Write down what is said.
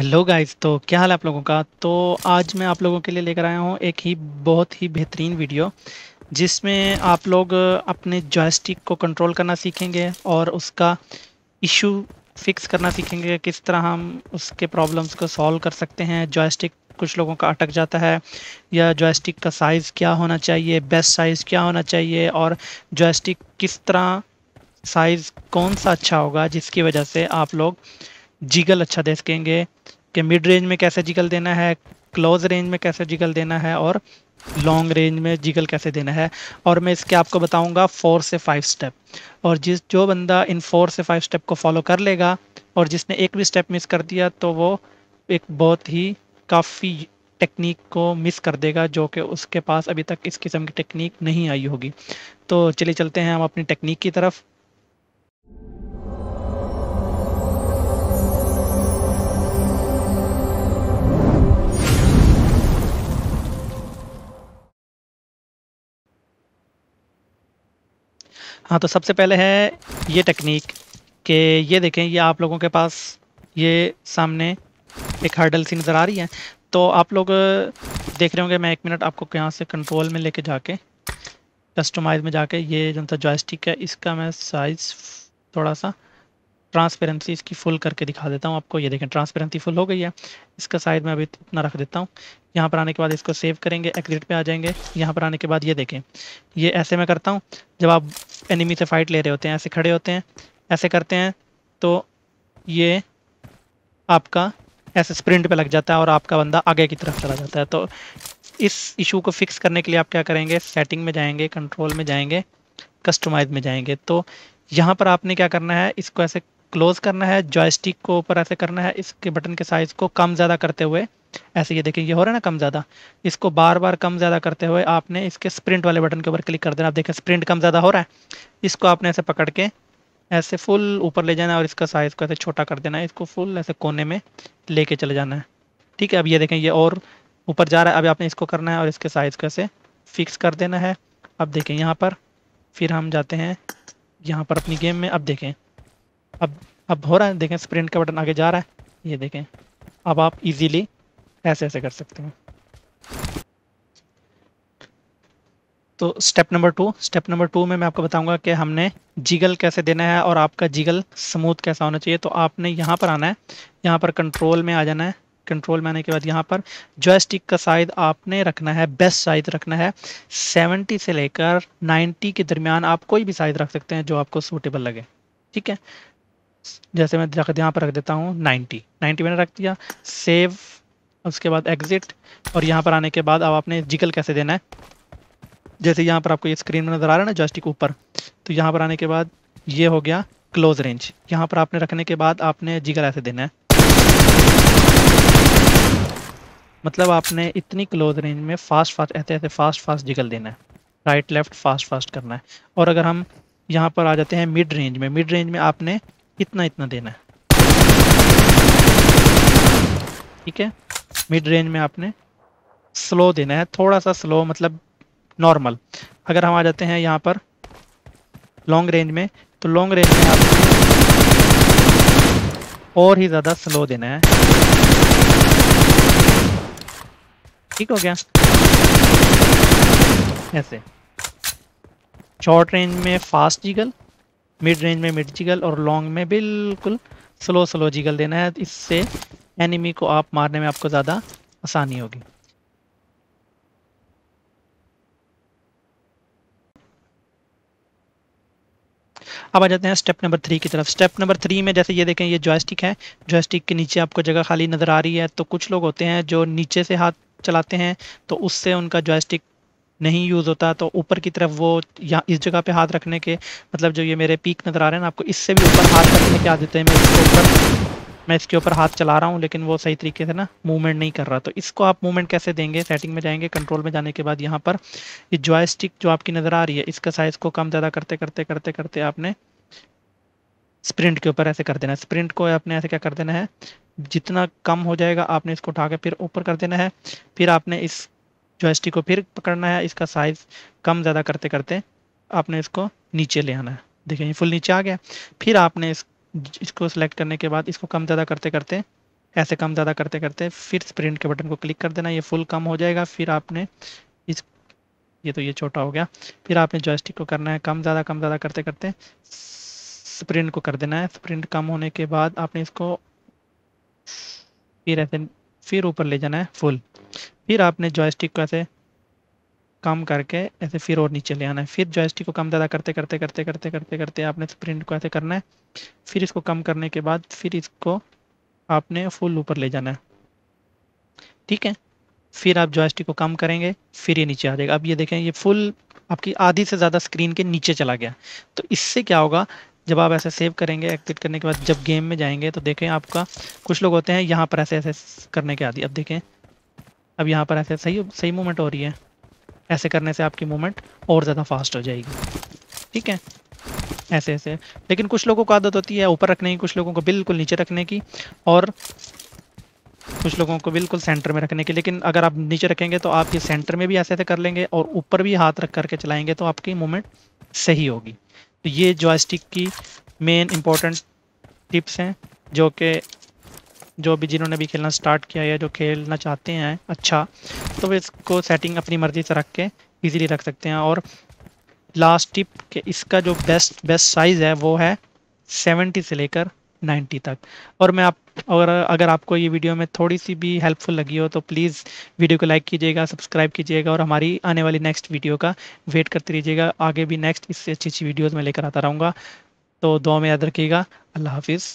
hello guys तो क्या हाल है आप लोगों का तो आज मैं आप लोगों के लिए लेकर आया हूँ एक ही बहुत ही बेहतरीन वीडियो जिसमें आप लोग अपने जॉयस्टिक को कंट्रोल करना सीखेंगे और उसका इशू फिक्स करना सीखेंगे किस तरह हम उसके प्रॉब्लम्स को सॉल्व कर सकते हैं जॉयस्टिक कुछ लोगों का अटक जाता है या जॉयस्टिक का साइज़ क्या होना चाहिए बेस्ट साइज़ क्या होना चाहिए और जॉयस्टिक किस तरह साइज़ कौन सा अच्छा होगा जिसकी वजह से आप लोग जिगल अच्छा दे सकेंगे कि मिड रेंज में कैसे जिगल देना है क्लोज रेंज में कैसे जिगल देना है और लॉन्ग रेंज में जिगल कैसे देना है और मैं इसके आपको बताऊंगा फोर से फाइव स्टेप और जिस जो बंदा इन फोर से फाइव स्टेप को फॉलो कर लेगा और जिसने एक भी स्टेप मिस कर दिया तो वो एक बहुत ही काफ़ी टेक्निक को मिस कर देगा जो कि उसके पास अभी तक इस किस्म की टेक्निक नहीं आई होगी तो चलिए चलते हैं हम अपनी टेक्निक की तरफ हाँ तो सबसे पहले है ये टेक्निक कि ये देखें ये आप लोगों के पास ये सामने एक हर्डल सी नज़र आ रही है तो आप लोग देख रहे होंगे मैं एक मिनट आपको यहाँ से कंट्रोल में लेके जाके कस्टमाइज में जाके ये जो था जॉयस्टिक है इसका मैं साइज़ थोड़ा सा ट्रांसपेरेंसी इसकी फुल करके दिखा देता हूँ आपको ये देखें ट्रांसपेरेंसी फुल हो गई है इसका साइज मैं अभी इतना रख देता हूँ यहाँ पर आने के बाद इसको सेव करेंगे एग्जिट पे आ जाएंगे यहाँ पर आने के बाद ये देखें ये ऐसे मैं करता हूँ जब आप एनिमी से फाइट ले रहे होते हैं ऐसे खड़े होते हैं ऐसे करते हैं तो ये आपका ऐसे स्प्रिंट पर लग जाता है और आपका बंदा आगे की तरफ चला जाता है तो इस इशू को फिक्स करने के लिए आप क्या करेंगे सेटिंग में जाएंगे कंट्रोल में जाएंगे कस्टमाइज में जाएंगे तो यहाँ पर आपने क्या करना है इसको ऐसे क्लोज करना है जॉयस्टिक को ऊपर ऐसे करना है इसके बटन के साइज़ को कम ज़्यादा करते हुए ऐसे ये देखें ये हो रहा है ना कम ज़्यादा इसको बार बार कम ज़्यादा करते हुए आपने इसके स्प्रिंट वाले बटन के ऊपर क्लिक कर देना आप देखें स्प्रिंट कम ज़्यादा हो रहा है इसको आपने ऐसे पकड़ के ऐसे फुल ऊपर ले जाना और इसका साइज़ को ऐसे छोटा कर देना है इसको फुल ऐसे कोने में लेके चले जाना है ठीक है अब ये देखें ये और ऊपर जा रहा है अभी आपने इसको करना है और इसके साइज़ को ऐसे फिक्स कर देना है अब देखें यहाँ पर फिर हम जाते हैं यहाँ पर अपनी गेम में अब देखें अब अब हो रहा है देखें स्प्रिंट का बटन आगे जा रहा है ये देखें अब आप इजीली ऐसे ऐसे कर सकते हैं तो step number two step number two में मैं आपको बताऊंगा कि हमने जिगल कैसे देना है और आपका जिगल स्मूथ कैसा होना चाहिए तो आपने यहाँ पर आना है यहाँ पर कंट्रोल में आ जाना है कंट्रोल में आने के बाद यहाँ पर जॉयस्टिक का साइज आपने रखना है बेस्ट साइज रखना है 70 से लेकर 90 के दरमियान आप कोई भी साइज रख सकते हैं जो आपको सूटेबल लगे ठीक है जैसे मैं रख यहाँ पर रख देता हूँ 90 90 मैंने रख दिया सेव उसके बाद एग्जिट और यहाँ पर आने के बाद अब आपने जिकल कैसे देना है जैसे यहाँ पर आपको ये स्क्रीन में नज़र आ रहा है ना जॉस्टिक ऊपर तो यहाँ पर आने के बाद ये हो गया क्लोज रेंज यहाँ पर आपने रखने के बाद आपने जिगल ऐसे देना है मतलब आपने इतनी क्लोज रेंज में फास्ट फास्ट ऐसे ऐसे फास्ट फास्ट जिगल देना है राइट लेफ्ट फास्ट फास्ट करना है और अगर हम यहाँ पर आ जाते हैं मिड रेंज में मिड रेंज में आपने इतना इतना देना है ठीक है मिड रेंज में आपने स्लो देना है थोड़ा सा स्लो मतलब नॉर्मल अगर हम आ जाते हैं यहाँ पर लॉन्ग रेंज में तो लॉन्ग रेंज में आप और ही ज़्यादा स्लो देना है ठीक हो गया ऐसे शॉर्ट रेंज में फास्ट ईगल मिड रेंज में मिड जिगल और लॉन्ग में बिल्कुल स्लो स्लो जिगल देना है इससे एनिमी को आप मारने में आपको ज़्यादा आसानी होगी अब आ जाते हैं स्टेप नंबर थ्री की तरफ स्टेप नंबर थ्री में जैसे ये देखें ये जॉयस्टिक है जॉयस्टिक के नीचे आपको जगह खाली नज़र आ रही है तो कुछ लोग होते हैं जो नीचे से हाथ चलाते हैं तो उससे उनका जॉयस्टिक नहीं यूज़ होता तो ऊपर की तरफ वो यहाँ इस जगह पे हाथ रखने के मतलब जो ये मेरे पीक नज़र आ रहे हैं ना आपको इससे भी ऊपर हाथ रखने के आदत है मैं इसके ऊपर मैं इसके ऊपर हाथ चला रहा हूँ लेकिन वो सही तरीके से ना मूवमेंट नहीं कर रहा तो इसको आप मूवमेंट कैसे देंगे सेटिंग में जाएंगे कंट्रोल में जाने के बाद यहाँ पर ये जॉय स्टिक जो आपकी नज़र आ रही है इसका साइज़ को कम ज़्यादा करते करते करते करते आपने स्प्रिंट के ऊपर ऐसे कर देना है स्प्रिंट को आपने ऐसे क्या कर देना है जितना कम हो जाएगा आपने इसको उठा के फिर ऊपर कर देना है फिर आपने इस जॉयस्टिक को फिर पकड़ना है इसका साइज कम ज़्यादा करते करते आपने इसको नीचे ले आना है देखें ये फुल नीचे आ गया फिर आपने इस इसको सेलेक्ट करने के बाद इसको कम ज़्यादा करते करते ऐसे कम ज़्यादा करते करते फिर प्रिंट के बटन को क्लिक कर देना ये फुल कम हो जाएगा फिर आपने इस ये तो ये छोटा हो गया फिर आपने जॉयस्टिक को करना है कम ज़्यादा कम ज़्यादा करते करते स्प्रिंट को कर देना है स्प्रिंट कम होने के बाद आपने इसको फिर ऐसे फिर ऊपर ले जाना है फुल फिर आपने जॉयस्टिक को ऐसे कम करके ऐसे फिर और नीचे ले आना है फिर जॉयस्टिक को कम ज़्यादा करते करते करते करते करते करते आपने प्रिंट को ऐसे करना है फिर इसको कम करने के बाद फिर इसको आपने फुल ऊपर ले जाना है ठीक है फिर आप जॉयस्टिक को कम करेंगे फिर ये नीचे आ जाएगा अब ये देखें ये फुल आपकी आधी से ज़्यादा स्क्रीन के नीचे चला गया तो इससे क्या होगा जब आप ऐसे सेव करेंगे एक्टिव करने के बाद जब गेम में जाएंगे तो देखें आपका कुछ लोग होते हैं यहाँ पर ऐसे ऐसे करने के आदि अब देखें अब यहाँ पर ऐसे सही सही मूवमेंट हो रही है ऐसे करने से आपकी मूवमेंट और ज़्यादा फास्ट हो जाएगी ठीक है ऐसे ऐसे लेकिन कुछ लोगों को आदत होती है ऊपर रखने की कुछ लोगों को बिल्कुल नीचे रखने की और कुछ लोगों को बिल्कुल सेंटर में रखने की लेकिन अगर आप नीचे रखेंगे तो आप ये सेंटर में भी ऐसे ऐसे कर लेंगे और ऊपर भी हाथ रख करके चलाएंगे तो आपकी मूवमेंट सही होगी तो ये जॉयस्टिक की मेन इम्पॉर्टेंट टिप्स हैं जो कि जो भी जिन्होंने भी खेलना स्टार्ट किया या जो खेलना चाहते हैं अच्छा तो वे इसको सेटिंग अपनी मर्ज़ी से रख के ईजिली रख सकते हैं और लास्ट टिप कि इसका जो बेस्ट बेस्ट साइज़ है वो है 70 से लेकर 90 तक और मैं आप और अगर आपको ये वीडियो में थोड़ी सी भी हेल्पफुल लगी हो तो प्लीज़ वीडियो को लाइक कीजिएगा सब्सक्राइब कीजिएगा और हमारी आने वाली नेक्स्ट वीडियो का वेट करते रहिएगा आगे भी नेक्स्ट इससे अच्छी अच्छी वीडियोज़ में लेकर आता रहूँगा तो दो में याद रखिएगा अल्लाह हाफिज़